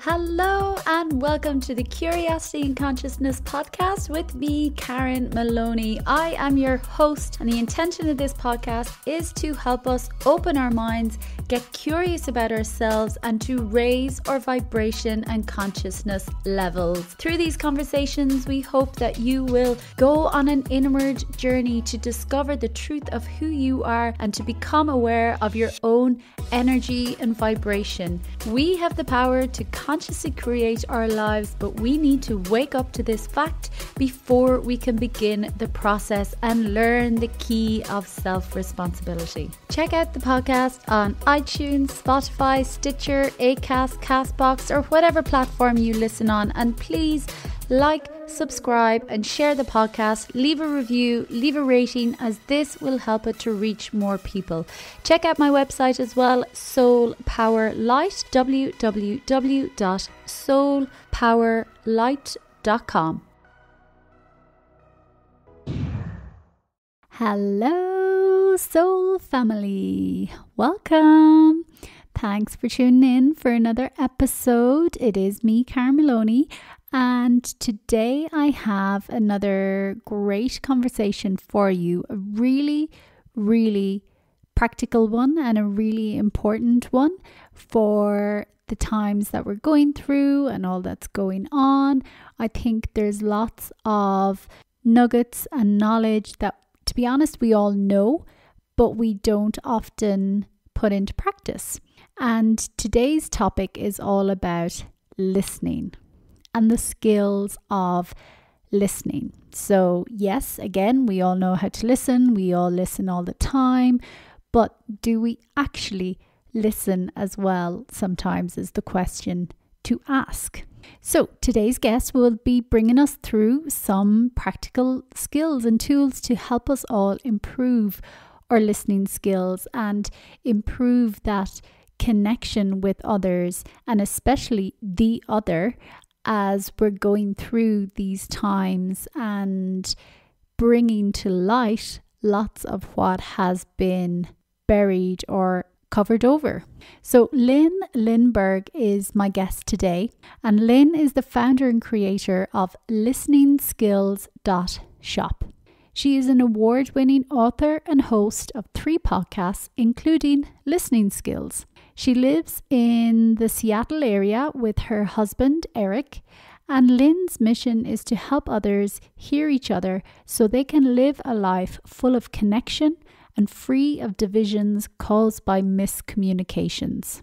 Hello, and welcome to the Curiosity and Consciousness podcast with me, Karen Maloney. I am your host, and the intention of this podcast is to help us open our minds, get curious about ourselves, and to raise our vibration and consciousness levels. Through these conversations, we hope that you will go on an inward journey to discover the truth of who you are and to become aware of your own energy and vibration. We have the power to consciously create our lives, but we need to wake up to this fact before we can begin the process and learn the key of self responsibility. Check out the podcast on iTunes, Spotify, Stitcher, Acast, Castbox, or whatever platform you listen on, and please like subscribe, and share the podcast. Leave a review, leave a rating, as this will help it to reach more people. Check out my website as well, Soul Power Light, www.soulpowerlight.com. Hello, Soul Family. Welcome. Thanks for tuning in for another episode. It is me, Carmeloni, and today I have another great conversation for you, a really, really practical one and a really important one for the times that we're going through and all that's going on. I think there's lots of nuggets and knowledge that, to be honest, we all know, but we don't often put into practice. And today's topic is all about listening and the skills of listening. So, yes, again, we all know how to listen, we all listen all the time, but do we actually listen as well? Sometimes is the question to ask. So, today's guest will be bringing us through some practical skills and tools to help us all improve our listening skills and improve that connection with others and especially the other as we're going through these times and bringing to light lots of what has been buried or covered over. So, Lynn Lindberg is my guest today, and Lynn is the founder and creator of listeningskills.shop. She is an award winning author and host of three podcasts, including Listening Skills she lives in the Seattle area with her husband, Eric, and Lynn's mission is to help others hear each other so they can live a life full of connection and free of divisions caused by miscommunications.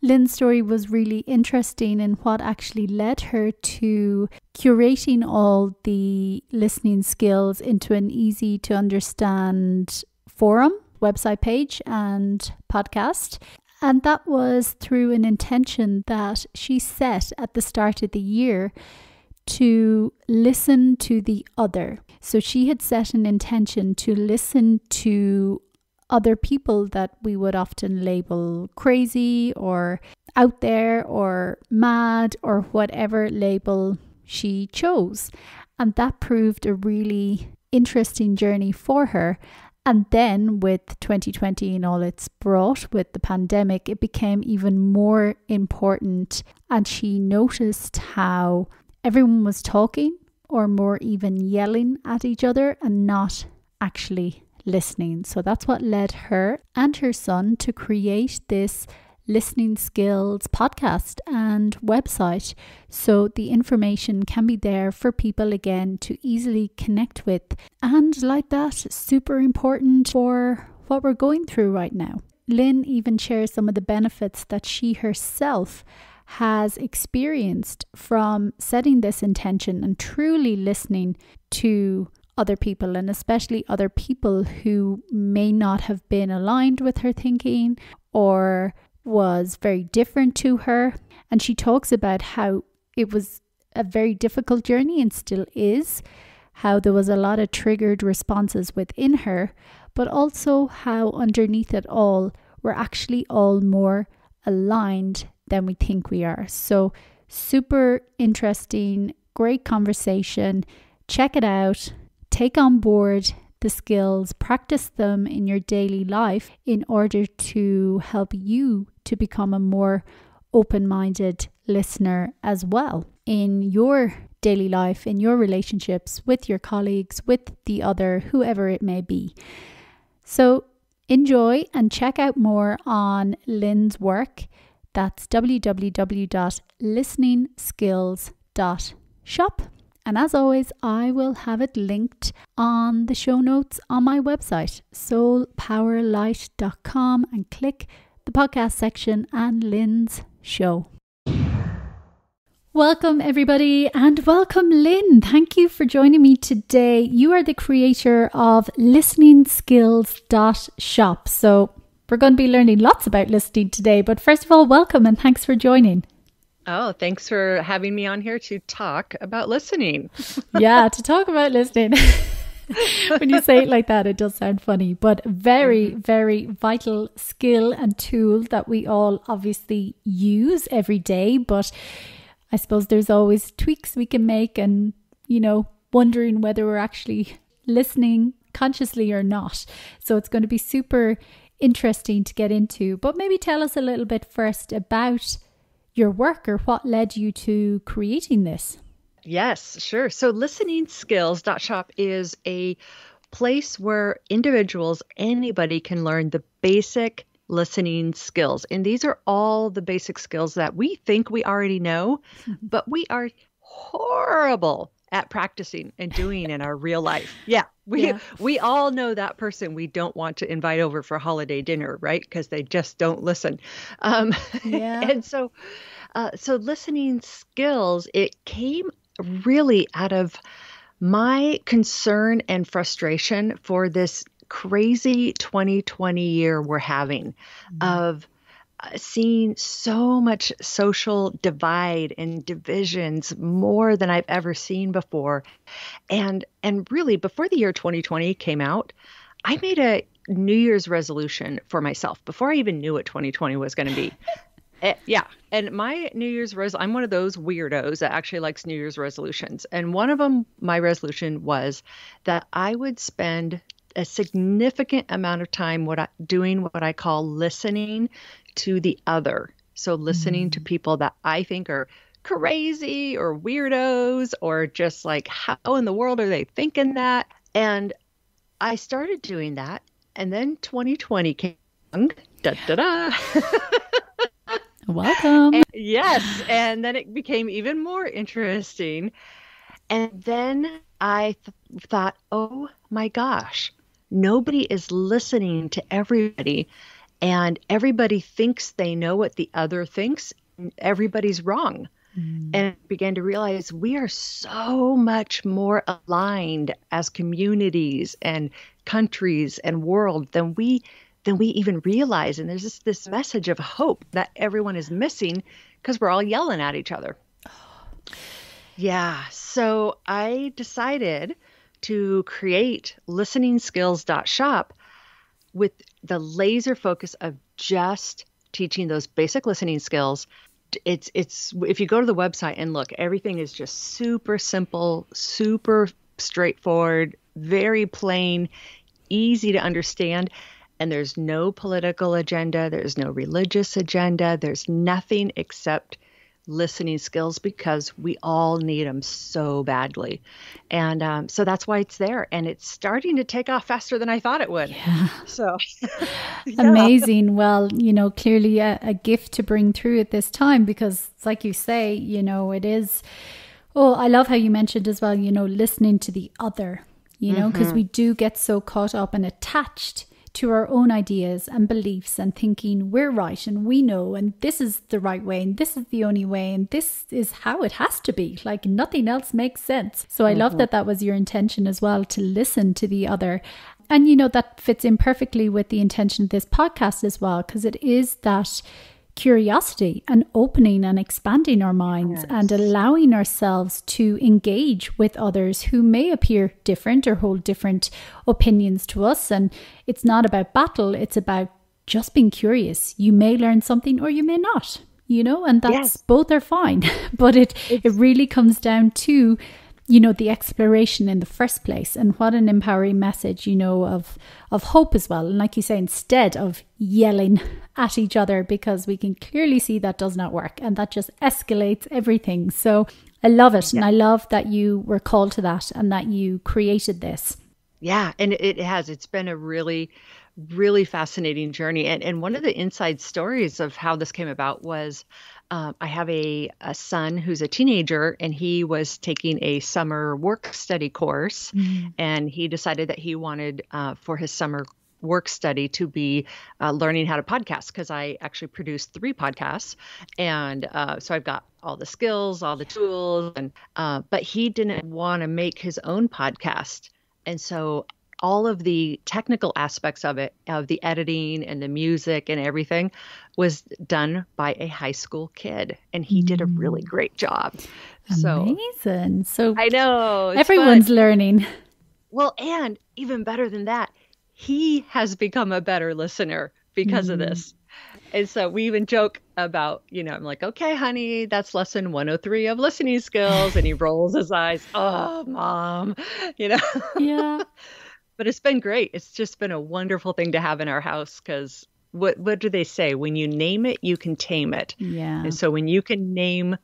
Lynn's story was really interesting in what actually led her to curating all the listening skills into an easy to understand forum, website page, and podcast. And that was through an intention that she set at the start of the year to listen to the other. So she had set an intention to listen to other people that we would often label crazy or out there or mad or whatever label she chose. And that proved a really interesting journey for her and then with 2020 and all it's brought with the pandemic, it became even more important. And she noticed how everyone was talking or more even yelling at each other and not actually listening. So that's what led her and her son to create this listening skills podcast and website. So the information can be there for people again to easily connect with. And like that, super important for what we're going through right now. Lynn even shares some of the benefits that she herself has experienced from setting this intention and truly listening to other people and especially other people who may not have been aligned with her thinking or was very different to her. And she talks about how it was a very difficult journey and still is, how there was a lot of triggered responses within her, but also how underneath it all, we're actually all more aligned than we think we are. So, super interesting, great conversation. Check it out, take on board the skills, practice them in your daily life in order to help you to become a more open minded listener as well in your daily life, in your relationships with your colleagues, with the other, whoever it may be. So enjoy and check out more on Lynn's work. That's www.listeningskills.shop. And as always, I will have it linked on the show notes on my website, soulpowerlight.com, and click the podcast section, and Lynn's show. Welcome, everybody, and welcome, Lynn. Thank you for joining me today. You are the creator of listeningskills.shop. So, we're going to be learning lots about listening today. But first of all, welcome and thanks for joining. Oh, thanks for having me on here to talk about listening. yeah, to talk about listening. when you say it like that, it does sound funny, but very, mm -hmm. very vital skill and tool that we all obviously use every day. But I suppose there's always tweaks we can make and, you know, wondering whether we're actually listening consciously or not. So it's going to be super interesting to get into. But maybe tell us a little bit first about your work or what led you to creating this. Yes, sure. So listeningskills.shop is a place where individuals, anybody can learn the basic listening skills. And these are all the basic skills that we think we already know, but we are horrible at practicing and doing in our real life. Yeah. We yeah. we all know that person we don't want to invite over for holiday dinner, right? Because they just don't listen. Um, yeah. and so uh, so listening skills it came really out of my concern and frustration for this crazy 2020 year we're having mm-hmm. of uh, seeing so much social divide and divisions more than I've ever seen before. And and really before the year 2020 came out, I made a New Year's resolution for myself before I even knew what 2020 was going to be Eh, yeah. And my New Year's res I'm one of those weirdos that actually likes New Year's resolutions. And one of them, my resolution was that I would spend a significant amount of time what I, doing what I call listening to the other. So listening mm-hmm. to mm. people that I think are crazy or weirdos or just like how in the world are they thinking that? And I started doing that and then 2020 came. Da da da. Welcome. And, yes. And then it became even more interesting. And then I th- thought, oh my gosh, nobody is listening to everybody. And everybody thinks they know what the other thinks. Everybody's wrong. Mm. And I began to realize we are so much more aligned as communities and countries and world than we than we even realize. And there's this, this message of hope that everyone is missing because we're all yelling at each other. Yeah. So I decided to create listeningskills.shop with the laser focus of just teaching those basic listening skills it's it's if you go to the website and look everything is just super simple super straightforward very plain easy to understand and there's no political agenda, there's no religious agenda, there's nothing except listening skills because we all need them so badly. And um, so that's why it's there. And it's starting to take off faster than I thought it would. Yeah. So yeah. amazing. Well, you know, clearly a, a gift to bring through at this time because, like you say, you know, it is. Oh, I love how you mentioned as well, you know, listening to the other, you know, because mm-hmm. we do get so caught up and attached to our own ideas and beliefs and thinking we're right and we know and this is the right way and this is the only way and this is how it has to be. Like nothing else makes sense. So I mm-hmm. love that mm-hmm. that was your intention as well to listen to the other. And you know, that fits in perfectly with the intention of this podcast as well, because it is that curiosity and opening and expanding our minds yes. and allowing ourselves to engage with others who may appear different or hold different opinions to us. And it's not about battle, it's about just being curious. You may learn something or you may not, you know, and that's yes. both are fine. but it, it really comes down to you know the exploration in the first place and what an empowering message you know of of hope as well and like you say instead of yelling at each other because we can clearly see that does not work and that just escalates everything so i love it yeah. and i love that you were called to that and that you created this yeah and it has it's been a really really fascinating journey and and one of the inside stories of how this came about was um, I have a, a, son who's a teenager, and he was taking a summer work study course, mm-hmm. and he decided that he wanted uh, for his summer work study to be uh, learning how to podcast because I actually produced three podcasts, and uh, so I've got all the skills, all the tools, and uh, but he didn't want to make his own podcast, and so all of the technical aspects of it, of the editing and the music and everything, was done by a high school kid, and he mm. did a really mm. great job. Amazing! So, so I know everyone's fun. learning. Well, and even better than that, he has become a better listener because mm. of this. Mm. And so we even joke about, you know, I'm like, okay, honey, that's lesson 103 of listening skills. And he rolls his eyes, oh, mom, you know? Yeah. but it's been great. It's just been a wonderful thing to have in our house because what what do they say? When you name it, you can tame it. Yeah. And so when you can name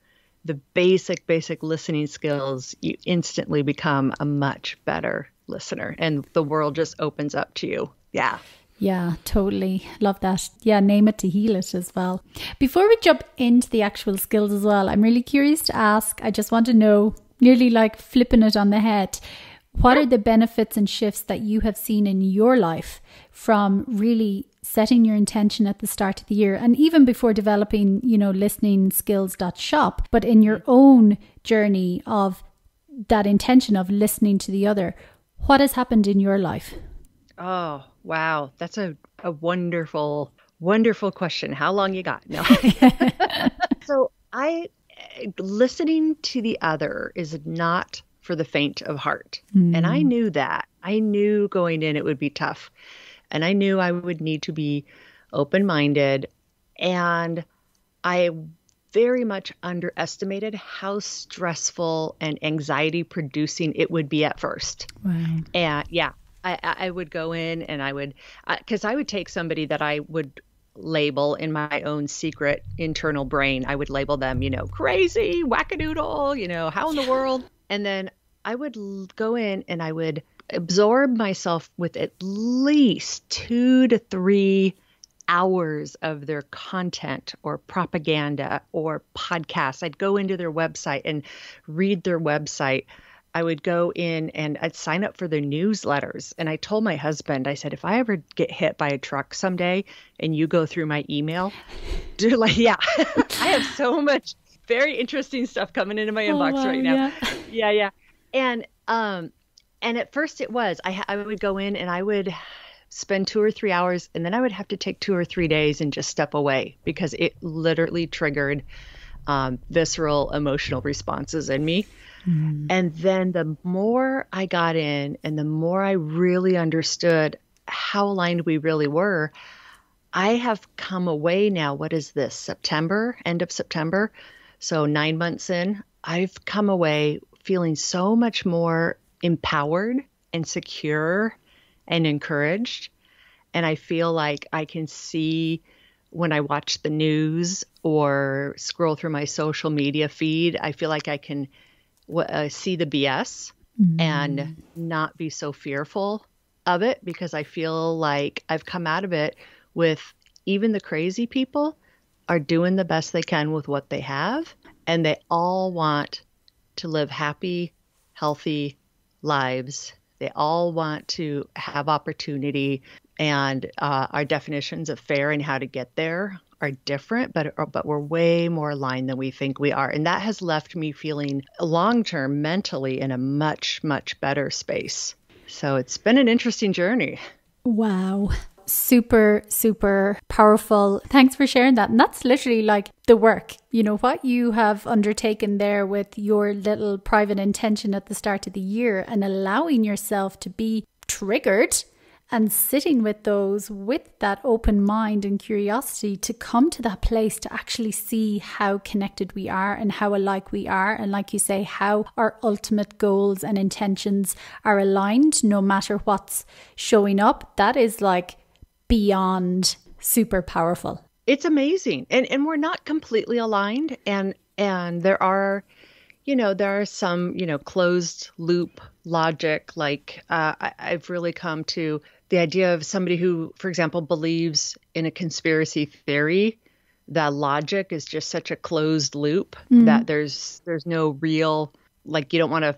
the basic basic listening skills, you instantly become a much better listener, and the world just opens up to you. Yeah. Yeah, totally. Love that. Yeah, name it to heal it as well. Before we jump into the actual skills as well, I'm really curious to ask. I just want to know, nearly like flipping it on the head what are the benefits and shifts that you have seen in your life from really setting your intention at the start of the year and even before developing, you know, listening skills.shop, but in your own journey of that intention of listening to the other, what has happened in your life? Oh, wow. That's a, a wonderful, wonderful question. How long you got? No. so I eh, listening to the other is not for the faint of heart. mm And I hmm. knew that. I knew going in it would be tough. And I knew I would need to be open minded. And I very much underestimated how stressful and anxiety producing it would be at first. Wow. And yeah, I, I would go in and I would, because I, I would take somebody that I would label in my own secret internal brain. I would label them, you know, crazy, wackadoodle, you know, how in the world. And then I would go in and I would absorb myself with at least two to three hours of their content or propaganda or podcasts. I'd go into their website and read their website. I would go in and I'd sign up for their newsletters. And I told my husband, I said, if I ever get hit by a truck someday and you go through my email, do like, yeah, I have so much very interesting stuff coming into my oh, inbox oh, right now. Yeah. yeah, yeah and um and at first it was I I would go in and I would spend two or three hours and then I would have to take two or three days and just step away because it literally triggered um, visceral emotional responses in me. Mm-hmm. And then the more I got in and the more I really understood how aligned we really were, I have come away now. What is this? September, end of September. So nine months in, I've come away feeling so much more empowered and secure and encouraged. And I feel like I can see when I watch the news or scroll through my social media feed, I feel like I can uh, see the BS mm-hmm. and not be so fearful of it because I feel like I've come out of it with even the crazy people are doing the best they can with what they have and they all want to live happy, healthy lives. They all want to have opportunity, and uh, our definitions of fair and how to get there are different, but but we're way more aligned than we think we are, and that has left me feeling long term mentally in a much much better space. So it's been an interesting journey. Wow super, super powerful. Thanks for sharing that. And that's literally like the work, you know, what you have undertaken there with your little private intention at the start of the year and allowing yourself to be triggered and sitting with those with that open mind and curiosity to come to that place to actually see how connected we are and how alike we are and like you say how our ultimate goals and intentions are aligned no matter what's showing up that is like beyond super powerful. It's amazing. And and we're not completely aligned and and there are you know there are some you know closed loop logic like uh, I, i've really come to the idea of somebody who for example believes in a conspiracy theory that logic is just such a closed loop mm. that there's there's no real like you don't want to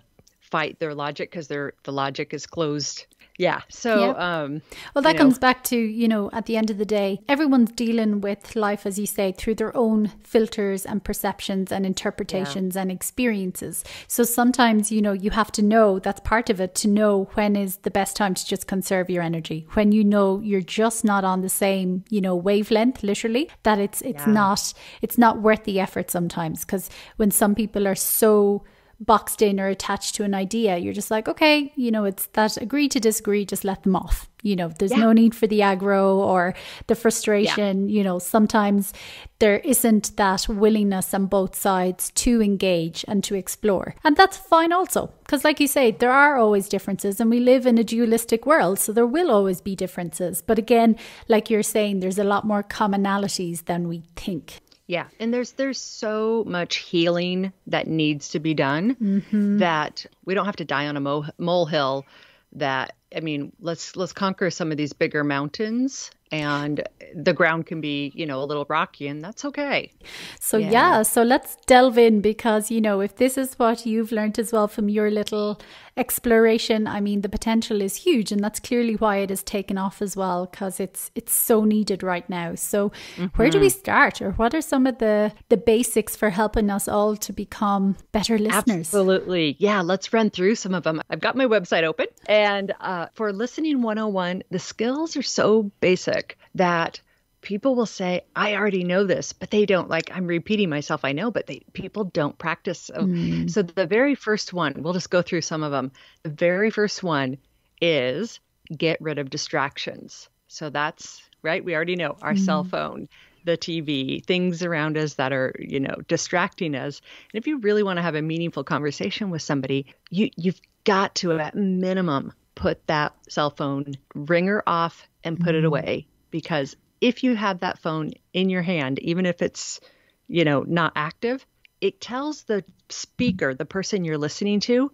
fight their logic because their the logic is closed yeah so yeah. um well that comes know. back to you know at the end of the day everyone's dealing with life as you say through their own filters and perceptions and interpretations yeah. and experiences so sometimes you know you have to know that's part of it to know when is the best time to just conserve your energy when you know you're just not on the same you know wavelength literally that it's it's yeah. not it's not worth the effort sometimes because when some people are so boxed in or attached to an idea. You're just like, okay, you know, it's that agree to disagree, just let them off. You know, there's yeah. no need for the aggro or the frustration. Yeah. You know, sometimes there isn't that willingness on both sides to engage and to explore. And that's fine also, because like you say, there are always differences and we live in a dualistic world. So there will always be differences. But again, like you're saying, there's a lot more commonalities than we think. Yeah, and there's there's so much healing that needs to be done mm-hmm. that we don't have to die on a mo- molehill that I mean, let's let's conquer some of these bigger mountains and the ground can be, you know, a little rocky and that's okay. So yeah. yeah, so let's delve in because you know, if this is what you've learned as well from your little exploration, I mean, the potential is huge and that's clearly why it has taken off as well because it's it's so needed right now. So, mm-hmm. where do we mm-hmm. start or what are some of the the basics for helping us all to become better listeners? Absolutely. Yeah, let's run through some of them. I've got my website open and uh, uh, for Listening 101, the skills are so basic that people will say i already know this but they don't like i'm repeating myself i know but they people don't practice so, mm. so the very first one we'll just go through some of them the very first one is get rid of distractions so that's right we already know our mm. cell mm-hmm. phone the TV, things around us that are, you know, distracting us. And if you really want to have a meaningful conversation with somebody, you you've got to at minimum put that cell phone ringer off and put mm-hmm. it away because if you have that phone in your hand, even if it's, you know, not active, it tells the speaker, the person you're listening to,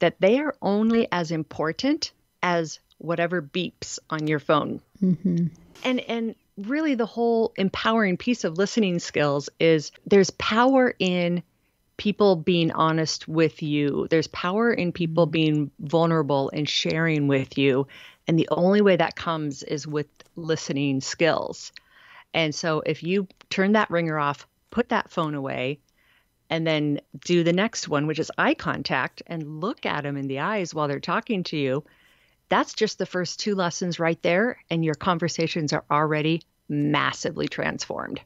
that they are only as important as whatever beeps on your phone. Mm-hmm. And and really the whole empowering piece of listening skills is there's power in people being honest with you. There's power in people mm-hmm. being vulnerable and sharing with you. And the only way that comes is with listening skills. And so if you turn that ringer off, put that phone away, and then do the next one, which is eye contact, and look at them in the eyes while they're talking to you. That's just the first two lessons right there. And your conversations are already massively transformed.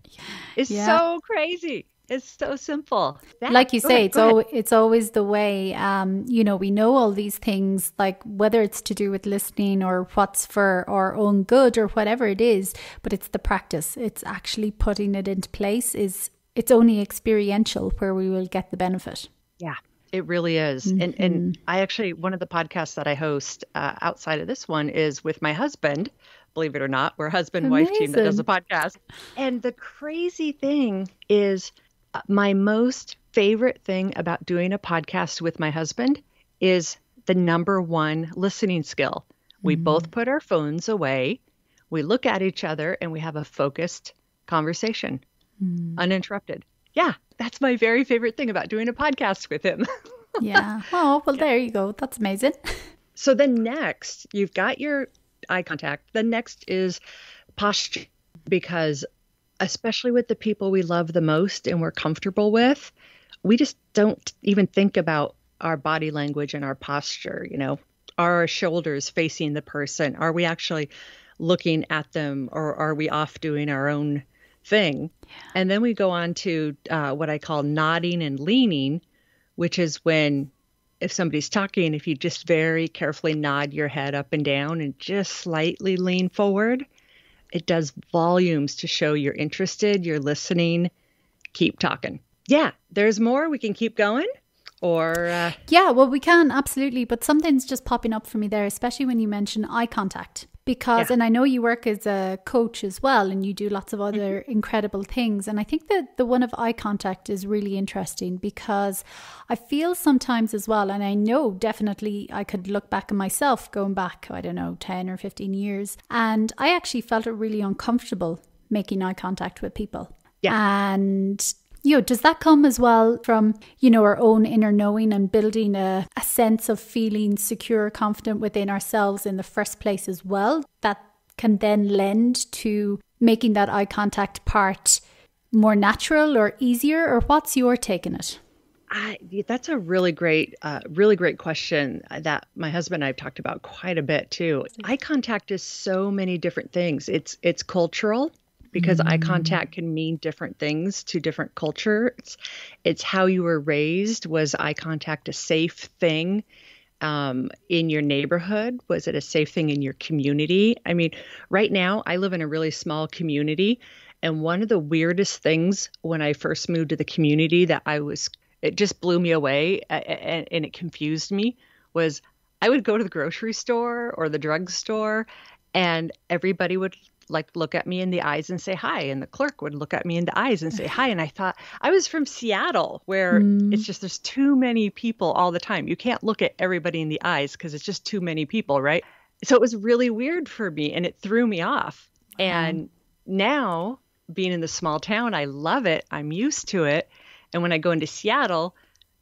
It's yeah. so crazy. It's so simple. That, like you say, ahead, it's, al- it's always the way, um, you know, we know all these things, like whether it's to do with listening or what's for our own good or whatever it is, but it's the practice. It's actually putting it into place is it's only experiential where we will get the benefit. Yeah. It really is. Mm-hmm. And and mm-hmm. I actually one of the podcasts that I host uh, outside of this one is with my husband, believe it or not. We're husband wife team that does a podcast. And the crazy thing is my most favorite thing about doing a podcast with my husband is the number one listening skill. We mm-hmm. both put our phones away, we look at each other, and we have a focused conversation, mm-hmm. uninterrupted. Yeah, that's my very favorite thing about doing a podcast with him. yeah. Oh, well, there you go. That's amazing. so then next, you've got your eye contact. The next is posture because especially with the people we love the most and we're comfortable with, we just don't even think about our body language and our posture. You know, are our shoulders facing the person? Are we actually looking at them or are we off doing our own thing? Yeah. And then we go on to uh, what I call nodding and leaning, which is when if somebody's talking, if you just very carefully nod your head up and down and just slightly lean forward it does volumes to show you're interested, you're listening. Keep talking. Yeah, there's more. We can keep going. Or uh... yeah, well, we can absolutely. But something's just popping up for me there, especially when you mention eye contact because yeah. and I know you work as a coach as well and you do lots of other mm-hmm. incredible things and I think that the one of eye contact is really interesting because I feel sometimes as well and I know definitely I could look back at myself going back I don't know 10 or 15 years and I actually felt it really uncomfortable making eye contact with people yeah. and you know, does that come as well from, you know, our own inner knowing and building a, a sense of feeling secure, confident within ourselves in the first place as well? That can then lend to making that eye contact part more natural or easier? Or what's your take on it? I, that's a really great, uh, really great question that my husband and I have talked about quite a bit too. Eye contact is so many different things. It's it's cultural because mm-hmm. eye mm. contact can mean different things to different cultures. It's how you were raised. Was eye contact a safe thing? um, in your neighborhood? Was it a safe thing in your community? I mean, right now I live in a really small community. And one of the weirdest things when I first moved to the community that I was, it just blew me away and, and it confused me was I would go to the grocery store or the drugstore and everybody would like look at me in the eyes and say hi and the clerk would look at me in the eyes and say hi and i thought i was from seattle where mm. it's just there's too many people all the time you can't look at everybody in the eyes because it's just too many people right so it was really weird for me and it threw me off and now being in the small town i love it i'm used to it and when i go into seattle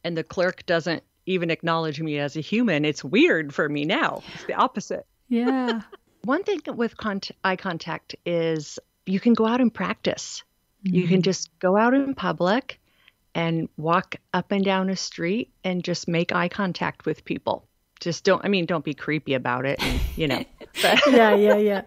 and the clerk doesn't even acknowledge me as a human it's weird for me now it's the opposite yeah One thing with con- eye contact is you can go out and practice. Mm-hmm. You can mm-hmm. just go out in public and walk up and down a street and just make eye contact with people. Just don't, I mean, don't be creepy about it, and, you know. But, yeah, yeah, yeah.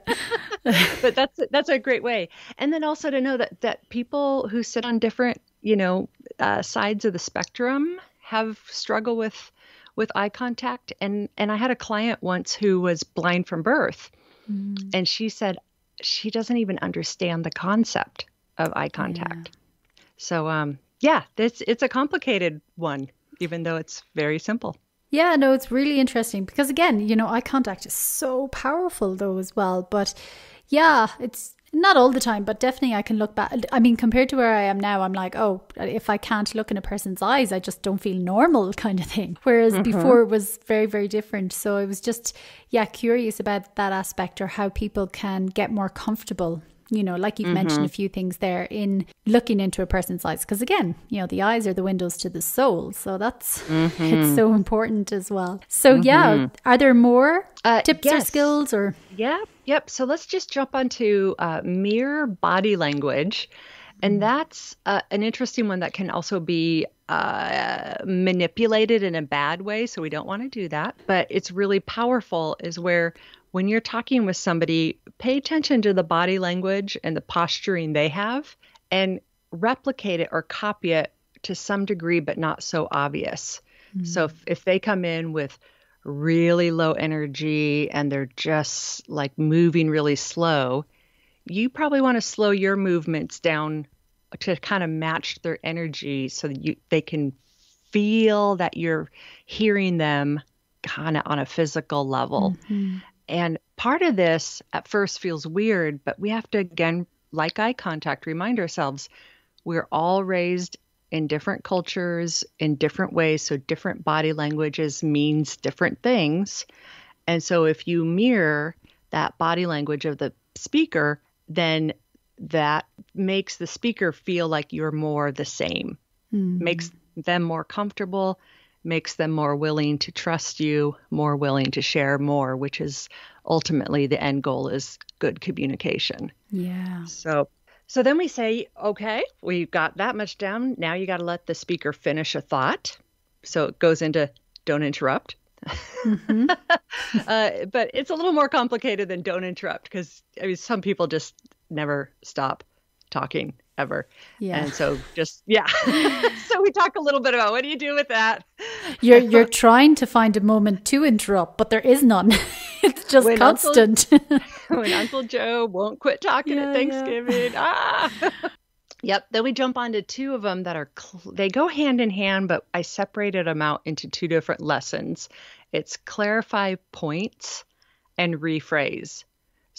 but that's that's a great way. And then also to know that that people who sit on different, you know, uh, sides of the spectrum have struggle with with eye contact and and I had a client once who was blind from birth Mm. And she said she doesn't even understand the concept of eye contact. Yeah. So, um, yeah, it's it's a complicated one, even though it's very simple. Yeah, no, it's really interesting because again, you know, eye contact is so powerful though as well. But yeah, it's not all the time, but definitely I can look back. I mean, compared to where I am now, I'm like, oh, if I can't look in a person's eyes, I just don't feel normal, kind of thing. Whereas mm-hmm. before it was very, very different. So I was just, yeah, curious about that aspect or how people can get more comfortable you know, like you've mm-hmm. mentioned a few things there in looking into a person's eyes. Because again, you know, the eyes are the windows to the soul. So that's, mm-hmm. it's so important as well. So, mm-hmm. yeah, are there more uh, tips yes. or skills or? Yeah, yep. So let's just jump onto uh, mirror body language. And mm-hmm. that's uh, an interesting one that can also be uh, manipulated in a bad way. So we don't want to do that. But it's really powerful, is where when you're talking with somebody, pay attention to the body language and the posturing they have and replicate it or copy it to some degree, but not so obvious. Mm-hmm. So if, if they come in with really low energy and they're just like moving really slow, you probably want to slow your movements down to kind of match their energy so that you they can feel that you're hearing them kind of on a physical level. Mm-hmm. And part of this at first feels weird, but we have to, again, like eye contact, remind ourselves we're all raised in different cultures in different ways. So, different body languages means different things. And so, if you mirror that body language of the speaker, then that makes the speaker feel like you're more the same, mm-hmm. makes them more comfortable, makes them more willing to trust you, more willing to share more, which is ultimately the end goal is good communication. Yeah. So so then we say, okay, we've got that much down. Now you got to let the speaker finish a thought. So it goes into don't interrupt. Mm-hmm. uh, but it's a little more complicated than don't interrupt because I mean some people just never stop talking ever. Yeah. And so just yeah. so we talk a little bit about what do you do with that? You're you're trying to find a moment to interrupt, but there is none. it's just when constant. Uncle, when Uncle Joe won't quit talking yeah, at Thanksgiving. Yeah. Ah. Yep. Then we jump onto two of them that are they go hand in hand, but I separated them out into two different lessons. It's clarify points and rephrase.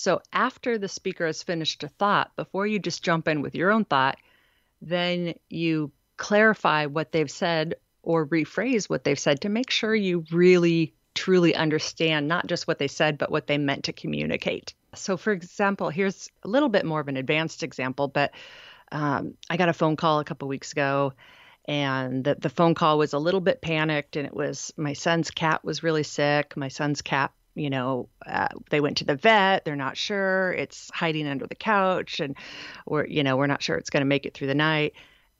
So after the speaker has finished a thought, before you just jump in with your own thought, then you clarify what they've said or rephrase what they've said to make sure you really truly understand not just what they said, but what they meant to communicate. So, for example, here's a little bit more of an advanced example, but um, I got a phone call a couple weeks ago, and the, the phone call was a little bit panicked, and it was my son's cat was really sick. My son's cat you know uh, they went to the vet they're not sure it's hiding under the couch and we're you know we're not sure it's going to make it through the night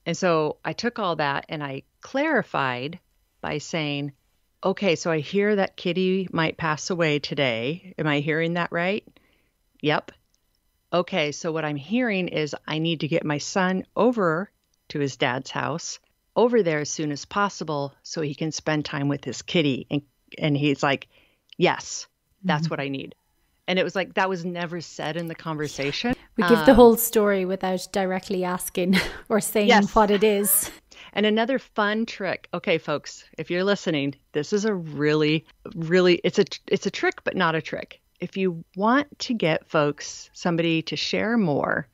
and so i took all that and i clarified by saying okay so i hear that kitty might pass away today am i hearing that right yep okay so what i'm hearing is i need to get my son over to his dad's house over there as soon as possible so he can spend time with his kitty and and he's like yes, that's mm-hmm. what I need. And it was like, that was never said in the conversation. We give um, the whole story without directly asking or saying yes. what it is. And another fun trick. Okay, folks, if you're listening, this is a really really it's a it's a trick but not a trick. If you want to get folks somebody to share more,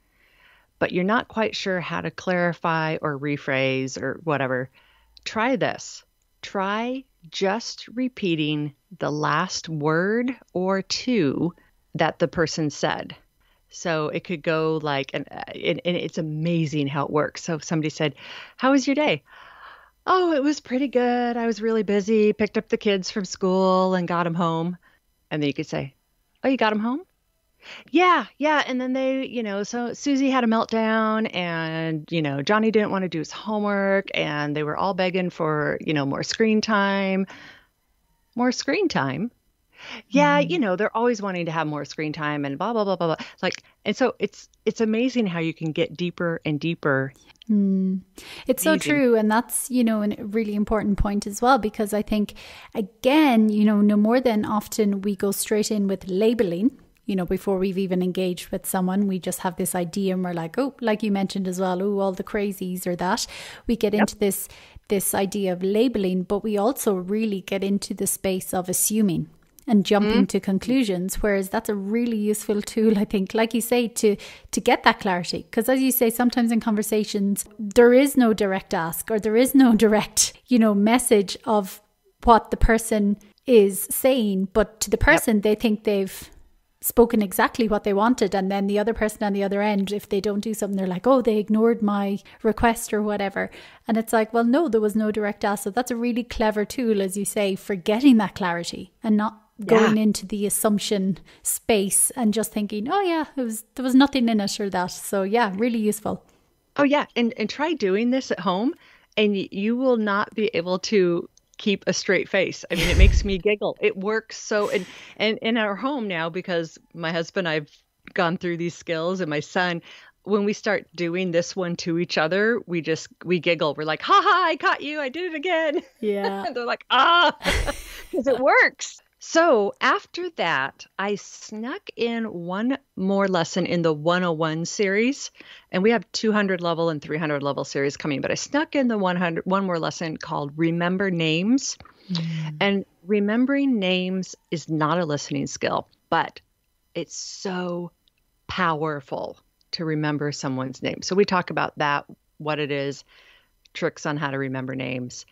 but you're not quite sure how to clarify or rephrase or whatever, try this try just repeating the last word or two that the person said. So it could go like, uh, and, and, it's amazing how it works. So if somebody said, How was your day? Oh, it was pretty good. I was really busy, picked up the kids from school and got them home. And then you could say, Oh, you got them home? Yeah, yeah. And then they, you know, so Susie had a meltdown and, you know, Johnny didn't want to do his homework and they were all begging for, you know, more screen time. More screen time. Yeah, mm. you mm-hmm. know, they're always wanting to have more screen time and blah blah blah blah blah. Like and so it's it's amazing how you can get deeper and deeper. Mm. It's so true and that's, you know, a really important point as well because I think again, you know, no more than often we go straight in with labeling you know, before we've even engaged with someone, we just have this idea and we're like, oh, like you mentioned as well, oh, all the crazies or that. We get yep. into this this idea of labeling, but we also really get into the space of assuming and jumping mm. to conclusions whereas that's a really useful tool i think like you say to to get that clarity because as you say sometimes in conversations there is no direct ask or there is no direct you know message of what the person is saying but to the person yep. they think they've spoken exactly what they wanted and then the other person on the other end if they don't do something they're like oh they ignored my request or whatever and it's like well no there was no direct ask so that's a really clever tool as you say for getting that clarity and not going yeah. into the assumption space and just thinking oh yeah it was there was nothing in it or that so yeah really useful oh yeah and and try doing this at home and you will not be able to keep a straight face. I mean, it makes me giggle. It works so and and in our home now because my husband I've gone through these skills and my son when we start doing this one to each other, we just we giggle. We're like, "Ha ha! I caught you! I did it again!" Yeah. they're like, "Ah," because it works. So after that, I snuck in one more lesson in the 101 series, and we have 200 level and 300 level series coming. But I snuck in the 100 one more lesson called "Remember Names," mm. and remembering names is not a listening skill, but it's so powerful to remember someone's name. So we talk about that, what it is, tricks on how to remember names,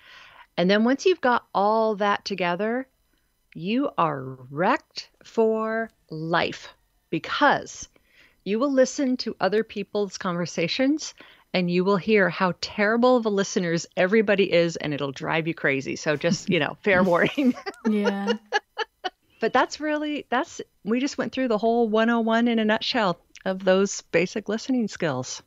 and then once you've got all that together you are wrecked for life because you will listen to other people's conversations and you will hear how terrible of a listeners everybody is and it'll drive you crazy so just you know fair warning yeah but that's really that's we just went through the whole 101 in a nutshell of those basic listening skills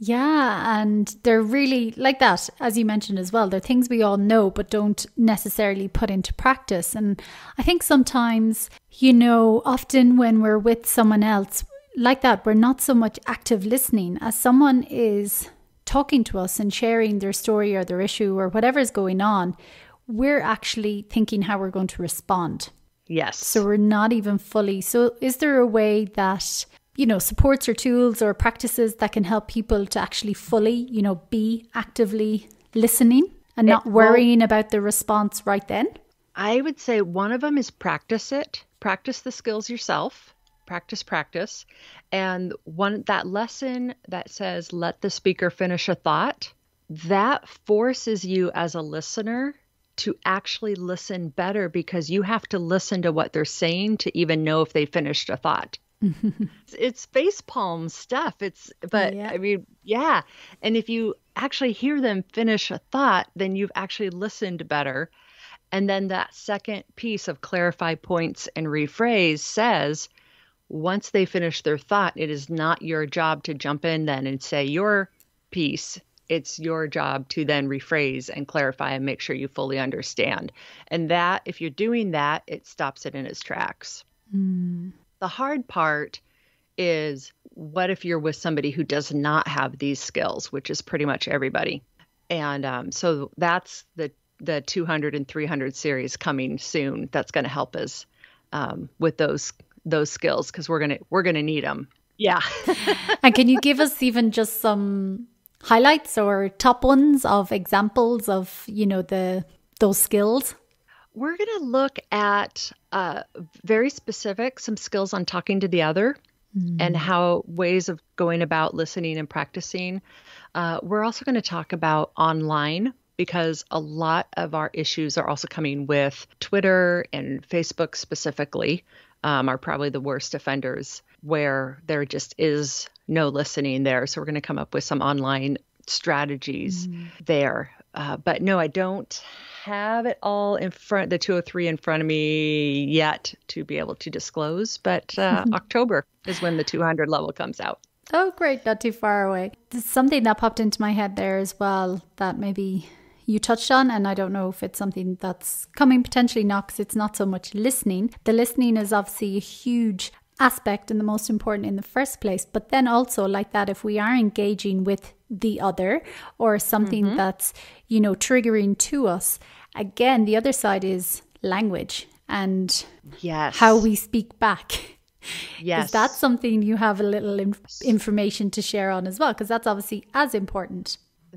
yeah, and they're really like that, as you mentioned as well. They're things we all know but don't necessarily put into practice. And I think sometimes, you know, often when we're with someone else like that, we're not so much active listening as someone is talking to us and sharing their story or their issue or whatever is going on. We're actually thinking how we're going to respond. Yes. So we're not even fully. So, is there a way that you know, supports or tools or practices that can help people to actually fully, you know, be actively listening and not worrying well, about the response right then? I would say one of them is practice it, practice the skills yourself, practice, practice. And one that lesson that says, let the speaker finish a thought, that forces you as a listener to actually listen better because you have to listen to what they're saying to even know if they finished a thought it's face palm stuff. It's but yeah. I mean, yeah. And if you actually hear them finish a thought, then you've actually listened better. And then that second piece of clarify points and rephrase says once they finish their thought, it is not your job to jump in then and say your piece. It's your job to then rephrase and clarify and make sure you fully understand. And that, if you're doing that, it stops it in its tracks. Mm. The hard part is what if you're with somebody who does not have these skills, which is pretty much everybody. And um, so that's the the 200 and 300 series coming soon. That's going to help us um, with those those skills because we're gonna we're gonna need them. Yeah. and can you give us even just some highlights or top ones of examples of you know the those skills? We're gonna look at uh, very specific, some skills on talking to the other mm. and how ways of going about listening and practicing. Uh, we're also going to talk about online because a lot of our issues are also coming with Twitter and Facebook specifically, um, are probably the worst offenders where there just is no listening there. So we're going to come up with some online strategies mm. there. Uh, but no, I don't have it all in front, the 203 in front of me yet to be able to disclose, but uh, October is when the 200 level comes out. Oh, great. Not too far away. There's something that popped into my head there as well that maybe you touched on, and I don't know if it's something that's coming potentially not because it's not so much listening. The listening is obviously a huge aspect and the most important in the first place. But then also, like that, if we are engaging with the other or something mm -hmm. that's, you know, triggering to us, Again, the other side is language and yes. how we speak back. Yes. Is that something you have a little information to share on as well? Because that's obviously as important.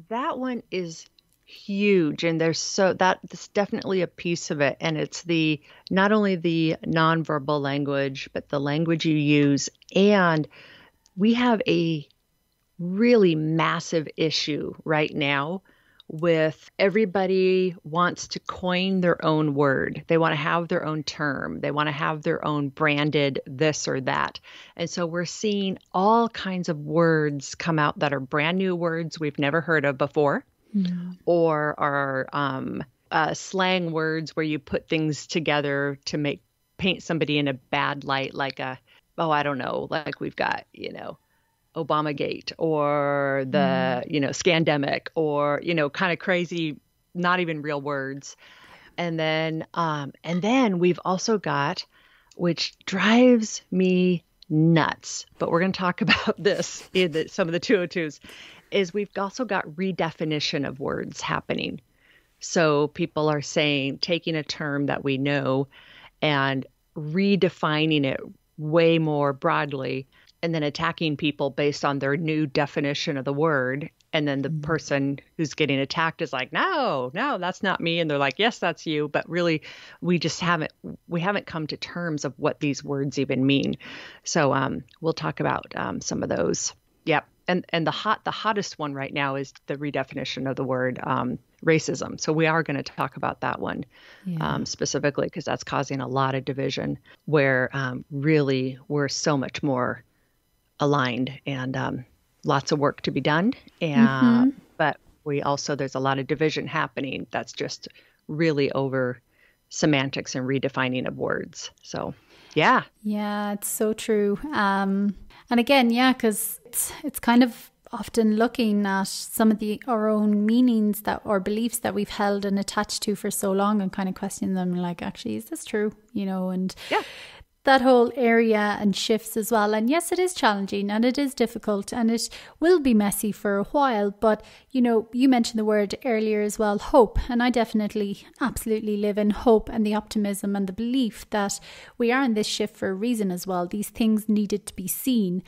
That one is huge and there's so that that's definitely a piece of it and it's the not only the nonverbal language but the language you use and we have a really massive issue right now with everybody wants to coin their own word. They want to have their own term. They want to have their own branded this or that. And so we're seeing all kinds of words come out that are brand new words we've never heard of before mm. or are um, uh, slang words where you put things together to make paint somebody in a bad light, like a, oh, I don't know, like we've got, you know, Obamagate or the, mm. you know, scandemic or, you know, kind of crazy, not even real words. And then, um, and then we've also got, which drives me nuts, but we're going to talk about this in the, some of the 202s, is we've also got redefinition of words happening. So people are saying, taking a term that we know and redefining it way more broadly and then attacking people based on their new definition of the word and then the mm-hmm. person who's getting attacked is like no no that's not me and they're like yes that's you but really we just haven't we haven't come to terms of what these words even mean so um, we'll talk about um, some of those yep and and the hot the hottest one right now is the redefinition of the word um, racism so we are going to talk about that one yeah. Um, specifically because that's causing a lot of division where um, really we're so much more aligned and um, lots of work to be done. And mm-hmm. but we also there's a lot of division happening that's just really over semantics and redefining of words. So yeah, yeah, it's so true. Um, and again, yeah, because it's it's kind of often looking at some of the our own meanings that or beliefs that we've held and attached to for so long and kind of questioning them like actually is this true you know and yeah that whole area and shifts as well. And yes, it is challenging and it is difficult and it will be messy for a while. But, you know, you mentioned the word earlier as well hope. And I definitely, absolutely live in hope and the optimism and the belief that we are in this shift for a reason as well. These things needed to be seen.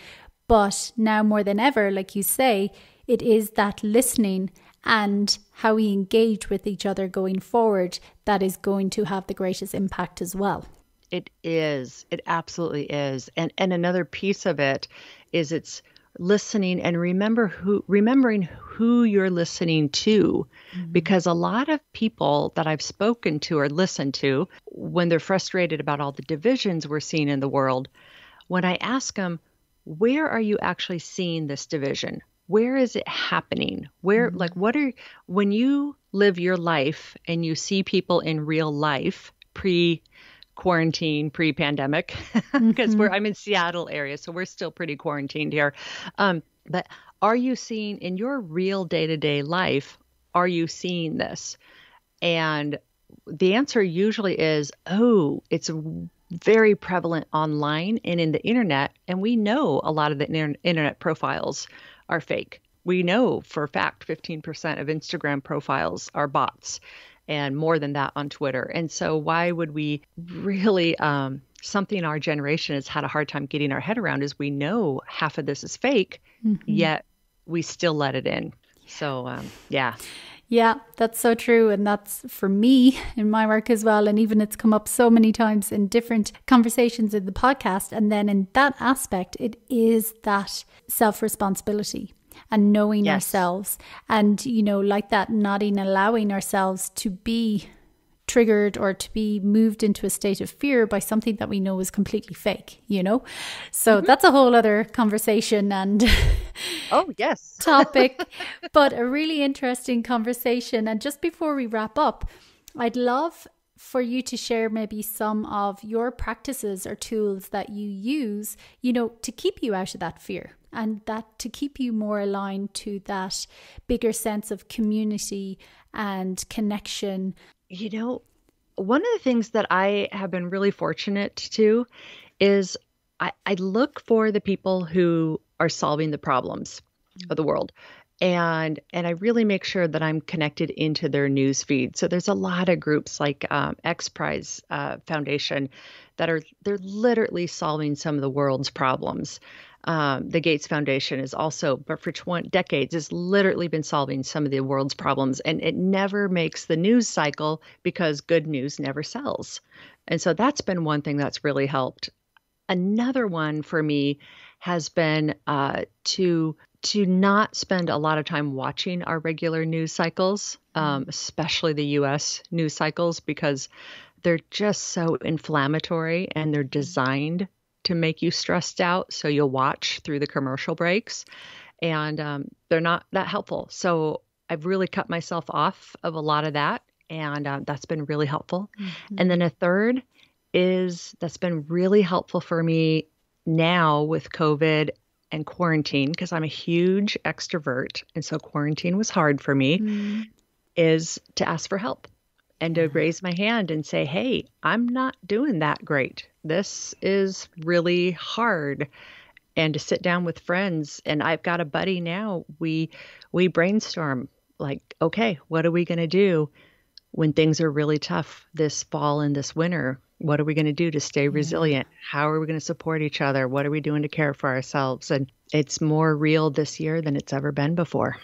But now more than ever, like you say, it is that listening and how we engage with each other going forward that is going to have the greatest impact as well. It is. It absolutely is. And and another piece of it is it's listening and remember who remembering who you're listening to mm-hmm. because a lot of people that I've spoken to or listened to when they're frustrated about all the divisions we're seeing in the world, when I ask them, "Where are you actually seeing this division? Where is it happening? Where mm-hmm. like what are when you live your life and you see people in real life pre quarantine pre-pandemic because mm-hmm. we're I'm in Seattle area, so we're still pretty quarantined here. Um, but are you seeing in your real day-to-day life? Are you seeing this? And the answer usually is, oh, it's very prevalent online and in the internet. And we know a lot of the inter- internet profiles are fake. We know for a fact 15% of Instagram profiles are bots and more than that on Twitter. And so, why would we really? Um, something our generation has had a hard time getting our head around is we know half of this is fake, mm-hmm. yet we still let it in. So, um, yeah. Yeah, that's so true. And that's for me in my work as well. And even it's come up so many times in different conversations in the podcast. And then in that aspect, it is that self responsibility and knowing yes. ourselves and you know like that not in allowing ourselves to be triggered or to be moved into a state of fear by something that we know is completely fake, you know? So mm -hmm. that's a whole other conversation and oh, yes, topic, but a really interesting conversation. And just before we wrap up, I'd love for you to share maybe some of your practices or tools that you use, you know, to keep you out of that fear and that to keep you more aligned to that bigger sense of community and connection. You know, one of the things that I have been really fortunate to is I, I look for the people who are solving the problems mm-hmm. of the world and and I really make sure that I'm connected into their news feed. So there's a lot of groups like um, X Prize uh, Foundation that are they're literally solving some of the world's problems um, the Gates Foundation is also, but for 20 decades, has literally been solving some of the world's problems. And it never makes the news cycle because good news never sells. And so that's been one thing that's really helped. Another one for me has been uh, to to not spend a lot of time watching our regular news cycles, mm-hmm. um, especially the U.S. news cycles, because they're just so inflammatory and they're mm-hmm. designed to make you stressed out. So you'll watch through the commercial breaks, and um, they're not that helpful. So I've really cut myself off of a lot of that, and uh, that's been really helpful. Mm-hmm. And then a third is that's been really helpful for me now with COVID and quarantine because I'm a huge extrovert. And so quarantine was hard for me mm is to ask for help and to raise my hand and say, Hey, I'm not doing that great this is really hard and to sit down with friends and I've got a buddy now we we brainstorm like okay what are we going to do when things are really tough this fall and this winter what are we going to do to stay resilient how are we going to support each other what are we doing to care for ourselves and it's more real this year than it's ever been before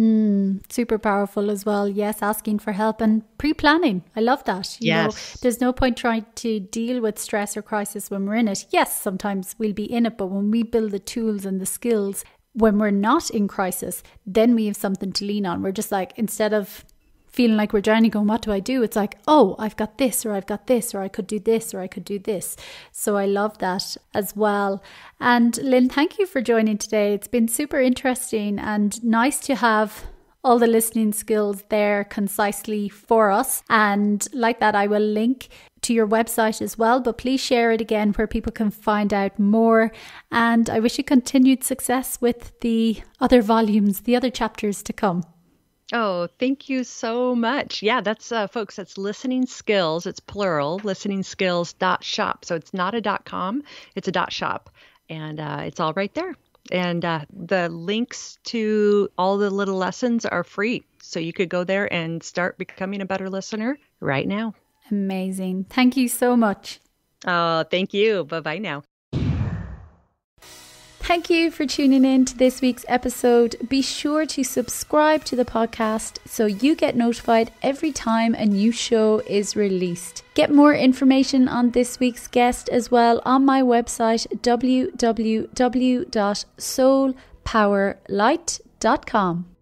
Mm, super powerful as well. Yes, asking for help and pre planning. I love that. You yes. Know, there's no point trying to deal with stress or crisis when we're in it. Yes, sometimes we'll be in it, but when we build the tools and the skills, when we're not in crisis, then we have something to lean on. We're just like, instead of feeling like we're drowning, going, What do I do? It's like, Oh, I've got this, or I've got this, or I could do this, or I could do this. So I love that as well. And Lynn, thank you for joining today. It's been super interesting and nice to have all the listening skills there concisely for us. And like that, I will link to your website as well, but please share it again where people can find out more. And I wish you continued success with the other volumes, the other chapters to come. Oh, thank you so much. Yeah, that's uh, folks, that's listening skills. It's plural, listening skills dot shop. So it's not a dot com, it's a dot shop. And uh, it's all right there. And uh, the links to all the little lessons are free. So you could go there and start becoming a better listener right now. Amazing. Thank you so much. Oh, thank you. Bye bye now. Thank you for tuning in to this week's episode. Be sure to subscribe to the podcast so you get notified every time a new show is released. Get more information on this week's guest as well on my website www.soulpowerlight.com.